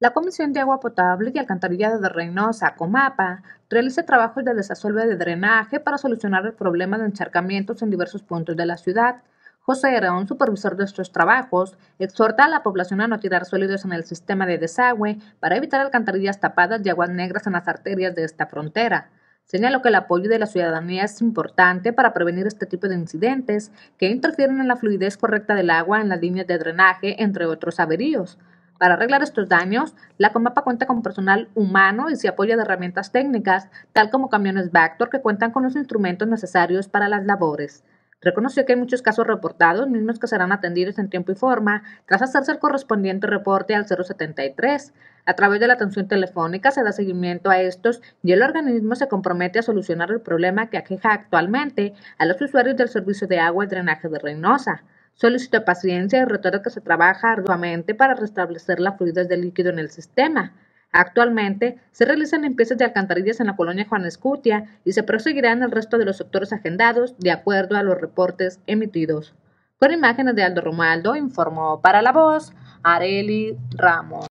La Comisión de Agua Potable y Alcantarillado de Reynosa, Comapa, realiza trabajos de desasolve de drenaje para solucionar el problema de encharcamientos en diversos puntos de la ciudad. José Herón, supervisor de estos trabajos, exhorta a la población a no tirar sólidos en el sistema de desagüe para evitar alcantarillas tapadas de aguas negras en las arterias de esta frontera. Señaló que el apoyo de la ciudadanía es importante para prevenir este tipo de incidentes que interfieren en la fluidez correcta del agua en las líneas de drenaje, entre otros averíos. Para arreglar estos daños, la Comapa cuenta con personal humano y se apoya de herramientas técnicas, tal como camiones Vector que cuentan con los instrumentos necesarios para las labores. Reconoció que hay muchos casos reportados, mismos que serán atendidos en tiempo y forma, tras hacerse el correspondiente reporte al 073. A través de la atención telefónica se da seguimiento a estos y el organismo se compromete a solucionar el problema que aqueja actualmente a los usuarios del servicio de agua y drenaje de Reynosa. Solicito paciencia y retorno que se trabaja arduamente para restablecer la fluidez del líquido en el sistema. Actualmente se realizan limpiezas de alcantarillas en la colonia Juan Escutia y se proseguirá en el resto de los sectores agendados de acuerdo a los reportes emitidos. Con imágenes de Aldo Romaldo informó para La Voz Areli Ramos.